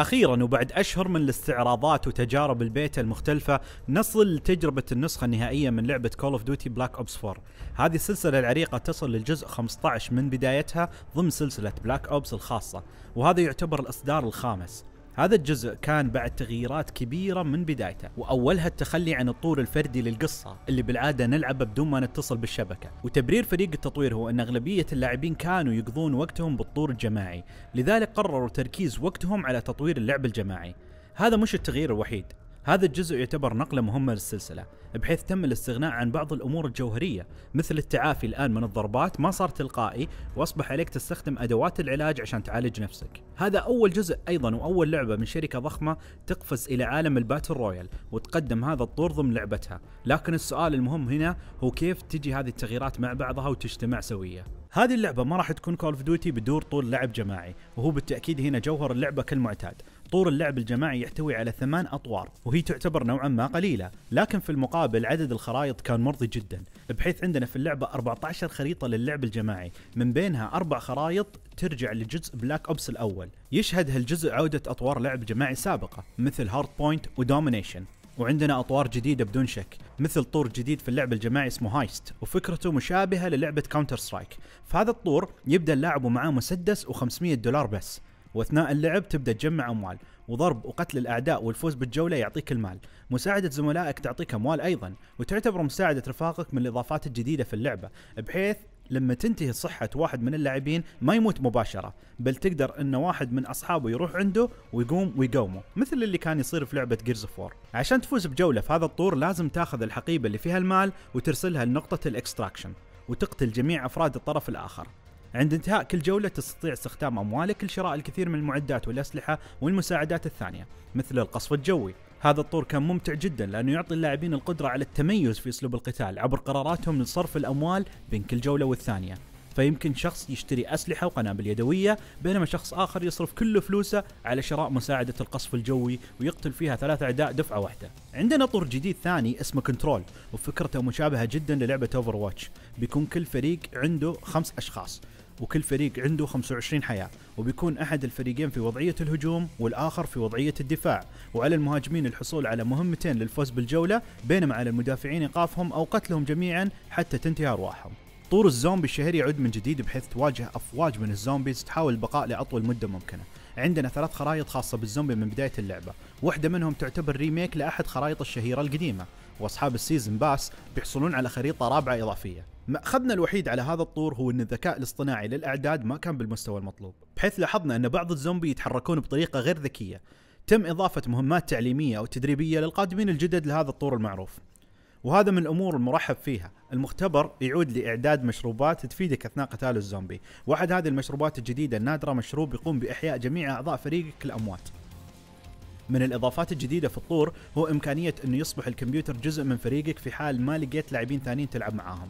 أخيرا وبعد أشهر من الاستعراضات وتجارب البيتا المختلفة نصل لتجربة النسخة النهائية من لعبة Call of Duty Black Ops 4 هذه السلسلة العريقة تصل للجزء 15 من بدايتها ضمن سلسلة Black Ops الخاصة وهذا يعتبر الإصدار الخامس هذا الجزء كان بعد تغييرات كبيرة من بدايته وأولها التخلي عن الطور الفردي للقصة اللي بالعادة نلعبه بدون ما نتصل بالشبكة وتبرير فريق التطوير هو أن أغلبية اللاعبين كانوا يقضون وقتهم بالطور الجماعي لذلك قرروا تركيز وقتهم على تطوير اللعب الجماعي هذا مش التغيير الوحيد هذا الجزء يعتبر نقلة مهمة للسلسلة بحيث تم الاستغناء عن بعض الأمور الجوهرية مثل التعافي الآن من الضربات ما صار تلقائي وأصبح عليك تستخدم أدوات العلاج عشان تعالج نفسك هذا أول جزء أيضا وأول لعبة من شركة ضخمة تقفز إلى عالم الباتل رويال وتقدم هذا الطور ضمن لعبتها لكن السؤال المهم هنا هو كيف تجي هذه التغييرات مع بعضها وتجتمع سوية هذه اللعبة ما راح تكون كول اوف ديوتي بدور طول لعب جماعي وهو بالتأكيد هنا جوهر اللعبة كالمعتاد طور اللعب الجماعي يحتوي على ثمان أطوار وهي تعتبر نوعا ما قليلة لكن في المقابل عدد الخرائط كان مرضي جدا بحيث عندنا في اللعبة 14 خريطة للعب الجماعي من بينها أربع خرائط ترجع لجزء بلاك أوبس الأول يشهد هالجزء عودة أطوار لعب جماعي سابقة مثل هارد بوينت ودومينيشن وعندنا اطوار جديده بدون شك مثل طور جديد في اللعب الجماعي اسمه هايست وفكرته مشابهه للعبه كاونتر سترايك فهذا الطور يبدا اللاعب ومعاه مسدس و500 دولار بس واثناء اللعب تبدا تجمع اموال وضرب وقتل الاعداء والفوز بالجوله يعطيك المال مساعده زملائك تعطيك اموال ايضا وتعتبر مساعده رفاقك من الاضافات الجديده في اللعبه بحيث لما تنتهي صحة واحد من اللاعبين ما يموت مباشرة بل تقدر ان واحد من اصحابه يروح عنده ويقوم ويقومه مثل اللي كان يصير في لعبة جيرز فور عشان تفوز بجولة في هذا الطور لازم تاخذ الحقيبة اللي فيها المال وترسلها لنقطة الاكستراكشن وتقتل جميع افراد الطرف الاخر عند انتهاء كل جولة تستطيع استخدام أموالك لشراء الكثير من المعدات والأسلحة والمساعدات الثانية مثل القصف الجوي هذا الطور كان ممتع جدا لأنه يعطي اللاعبين القدرة على التميز في أسلوب القتال عبر قراراتهم لصرف الأموال بين كل جولة والثانية فيمكن شخص يشتري أسلحة وقنابل يدوية بينما شخص آخر يصرف كل فلوسه على شراء مساعدة القصف الجوي ويقتل فيها ثلاث أعداء دفعة واحدة عندنا طور جديد ثاني اسمه كنترول وفكرته مشابهة جدا للعبة اوفر واتش بيكون كل فريق عنده خمس أشخاص وكل فريق عنده 25 حياة وبيكون أحد الفريقين في وضعية الهجوم والآخر في وضعية الدفاع وعلى المهاجمين الحصول على مهمتين للفوز بالجولة بينما على المدافعين إيقافهم أو قتلهم جميعا حتى تنتهي أرواحهم طور الزومبي الشهير يعود من جديد بحيث تواجه أفواج من الزومبيز تحاول البقاء لأطول مدة ممكنة عندنا ثلاث خرائط خاصة بالزومبي من بداية اللعبة واحدة منهم تعتبر ريميك لأحد خرائط الشهيرة القديمة وأصحاب السيزن باس بيحصلون على خريطة رابعة إضافية مأخذنا الوحيد على هذا الطور هو أن الذكاء الاصطناعي للأعداد ما كان بالمستوى المطلوب بحيث لاحظنا أن بعض الزومبي يتحركون بطريقة غير ذكية تم إضافة مهمات تعليمية أو تدريبية للقادمين الجدد لهذا الطور المعروف وهذا من الامور المرحب فيها المختبر يعود لاعداد مشروبات تفيدك اثناء قتال الزومبي واحد هذه المشروبات الجديده النادره مشروب يقوم باحياء جميع اعضاء فريقك الاموات من الاضافات الجديده في الطور هو امكانيه انه يصبح الكمبيوتر جزء من فريقك في حال ما لقيت لاعبين ثانيين تلعب معاهم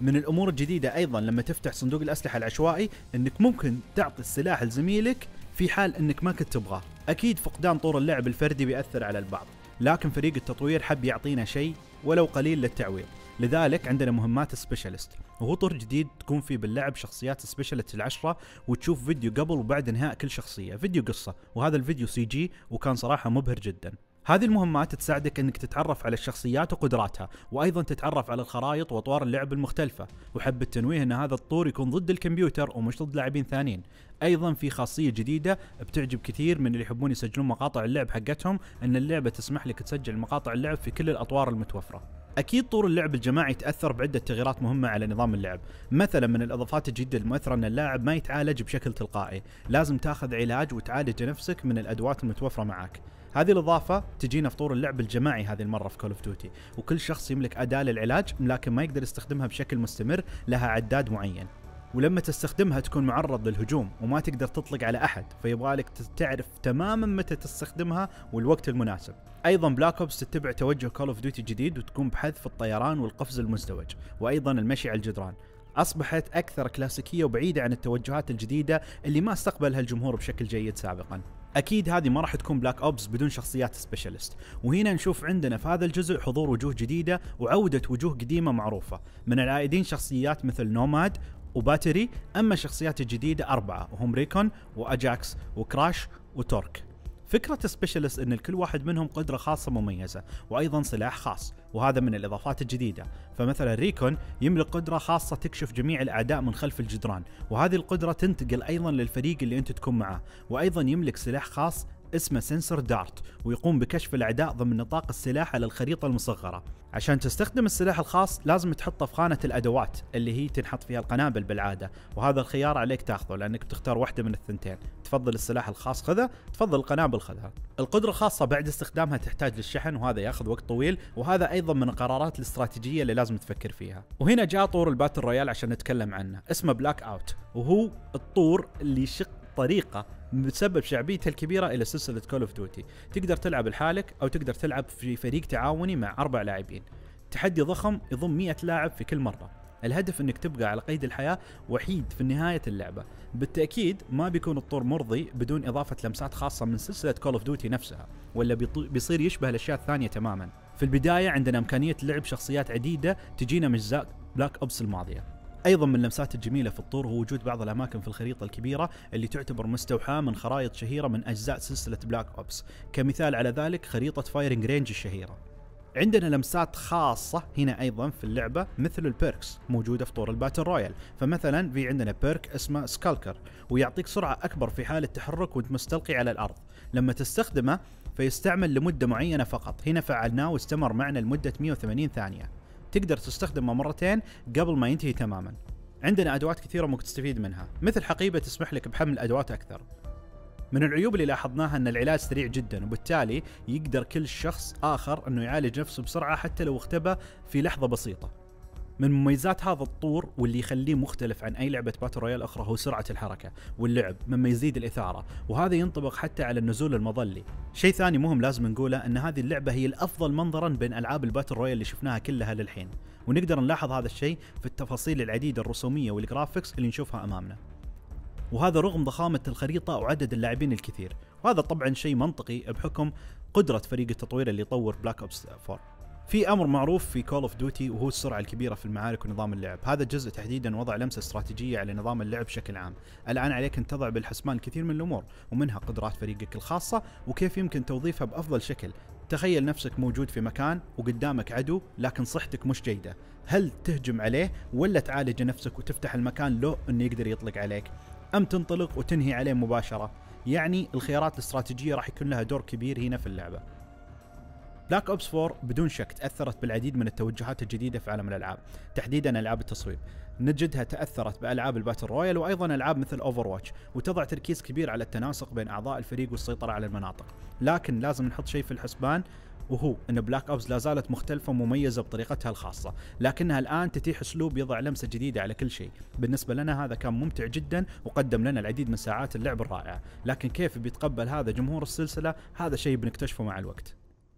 من الامور الجديده ايضا لما تفتح صندوق الاسلحه العشوائي انك ممكن تعطي السلاح لزميلك في حال انك ما كنت تبغاه اكيد فقدان طور اللعب الفردي بياثر على البعض لكن فريق التطوير حب يعطينا شيء ولو قليل للتعويض لذلك عندنا مهمات سبيشالست وهو طور جديد تكون فيه باللعب شخصيات سبيشالست العشرة وتشوف فيديو قبل وبعد انهاء كل شخصية فيديو قصة وهذا الفيديو سي جي وكان صراحة مبهر جدا هذه المهمات تساعدك انك تتعرف على الشخصيات وقدراتها وايضا تتعرف على الخرائط واطوار اللعب المختلفه وحب التنويه ان هذا الطور يكون ضد الكمبيوتر ومش ضد لاعبين ثانيين ايضا في خاصيه جديده بتعجب كثير من اللي يحبون يسجلون مقاطع اللعب حقتهم ان اللعبه تسمح لك تسجل مقاطع اللعب في كل الاطوار المتوفره اكيد طور اللعب الجماعي تاثر بعده تغييرات مهمه على نظام اللعب مثلا من الاضافات الجديده المؤثره ان اللاعب ما يتعالج بشكل تلقائي لازم تاخذ علاج وتعالج نفسك من الادوات المتوفره معك هذه الاضافه تجينا في طور اللعب الجماعي هذه المره في كول اوف ديوتي وكل شخص يملك اداه للعلاج لكن ما يقدر يستخدمها بشكل مستمر لها عداد معين ولما تستخدمها تكون معرض للهجوم وما تقدر تطلق على احد فيبغى لك تعرف تماما متى تستخدمها والوقت المناسب ايضا بلاك اوبس تتبع توجه كول اوف ديوتي الجديد وتقوم بحذف الطيران والقفز المزدوج وايضا المشي على الجدران اصبحت اكثر كلاسيكيه وبعيده عن التوجهات الجديده اللي ما استقبلها الجمهور بشكل جيد سابقا اكيد هذه ما راح تكون بلاك اوبس بدون شخصيات سبيشالست وهنا نشوف عندنا في هذا الجزء حضور وجوه جديده وعوده وجوه قديمه معروفه من العائدين شخصيات مثل نوماد وباتري اما الشخصيات الجديده اربعه وهم ريكون واجاكس وكراش وتورك فكرة سبيشالست ان الكل واحد منهم قدرة خاصة مميزة وايضا سلاح خاص وهذا من الاضافات الجديدة فمثلا ريكون يملك قدرة خاصة تكشف جميع الاعداء من خلف الجدران وهذه القدرة تنتقل ايضا للفريق اللي انت تكون معاه وايضا يملك سلاح خاص اسمه سنسر دارت ويقوم بكشف الاعداء ضمن نطاق السلاح على الخريطه المصغره عشان تستخدم السلاح الخاص لازم تحطه في خانه الادوات اللي هي تنحط فيها القنابل بالعاده وهذا الخيار عليك تاخذه لانك بتختار واحده من الثنتين تفضل السلاح الخاص خذه تفضل القنابل خذها القدره الخاصه بعد استخدامها تحتاج للشحن وهذا ياخذ وقت طويل وهذا ايضا من القرارات الاستراتيجيه اللي لازم تفكر فيها وهنا جاء طور الباتل رويال عشان نتكلم عنه اسمه بلاك اوت وهو الطور اللي يشق طريقه بتسبب شعبيتها الكبيره الى سلسله كول اوف دوتي تقدر تلعب لحالك او تقدر تلعب في فريق تعاوني مع اربع لاعبين تحدي ضخم يضم 100 لاعب في كل مره الهدف انك تبقى على قيد الحياة وحيد في نهاية اللعبة بالتأكيد ما بيكون الطور مرضي بدون إضافة لمسات خاصة من سلسلة كول اوف ديوتي نفسها ولا بيصير يشبه الأشياء الثانية تماما في البداية عندنا إمكانية لعب شخصيات عديدة تجينا من أجزاء بلاك أوبس الماضية ايضا من اللمسات الجميله في الطور هو وجود بعض الاماكن في الخريطه الكبيره اللي تعتبر مستوحاه من خرائط شهيره من اجزاء سلسله بلاك اوبس، كمثال على ذلك خريطه فايرنج رينج الشهيره. عندنا لمسات خاصة هنا أيضا في اللعبة مثل البيركس موجودة في طور الباتل رويال فمثلا في عندنا بيرك اسمه سكالكر ويعطيك سرعة أكبر في حال التحرك وانت مستلقي على الأرض لما تستخدمه فيستعمل لمدة معينة فقط هنا فعلناه واستمر معنا لمدة 180 ثانية تقدر تستخدمه مرتين قبل ما ينتهي تماما عندنا ادوات كثيره ممكن تستفيد منها مثل حقيبه تسمح لك بحمل ادوات اكثر من العيوب اللي لاحظناها ان العلاج سريع جدا وبالتالي يقدر كل شخص اخر انه يعالج نفسه بسرعه حتى لو اختبى في لحظه بسيطه من مميزات هذا الطور واللي يخليه مختلف عن اي لعبه باتل رويال اخرى هو سرعه الحركه واللعب مما يزيد الاثاره وهذا ينطبق حتى على النزول المظلي شيء ثاني مهم لازم نقوله ان هذه اللعبه هي الافضل منظرا بين العاب الباتل رويال اللي شفناها كلها للحين ونقدر نلاحظ هذا الشيء في التفاصيل العديده الرسوميه والجرافكس اللي نشوفها امامنا وهذا رغم ضخامة الخريطة وعدد اللاعبين الكثير وهذا طبعا شيء منطقي بحكم قدرة فريق التطوير اللي يطور بلاك أوبس 4 في امر معروف في كول اوف ديوتي وهو السرعه الكبيره في المعارك ونظام اللعب، هذا الجزء تحديدا وضع لمسه استراتيجيه على نظام اللعب بشكل عام، الان عليك ان تضع بالحسبان كثير من الامور ومنها قدرات فريقك الخاصه وكيف يمكن توظيفها بافضل شكل، تخيل نفسك موجود في مكان وقدامك عدو لكن صحتك مش جيده، هل تهجم عليه ولا تعالج نفسك وتفتح المكان له انه يقدر يطلق عليك؟ ام تنطلق وتنهي عليه مباشره؟ يعني الخيارات الاستراتيجيه راح يكون لها دور كبير هنا في اللعبه. بلاك اوبس 4 بدون شك تاثرت بالعديد من التوجهات الجديده في عالم الالعاب، تحديدا العاب التصويب. نجدها تاثرت بالعاب الباتل رويال وايضا العاب مثل اوفر واتش، وتضع تركيز كبير على التناسق بين اعضاء الفريق والسيطره على المناطق، لكن لازم نحط شيء في الحسبان وهو ان بلاك اوبس لا زالت مختلفه ومميزه بطريقتها الخاصه، لكنها الان تتيح اسلوب يضع لمسه جديده على كل شيء، بالنسبه لنا هذا كان ممتع جدا وقدم لنا العديد من ساعات اللعب الرائعه، لكن كيف بيتقبل هذا جمهور السلسله؟ هذا شيء بنكتشفه مع الوقت.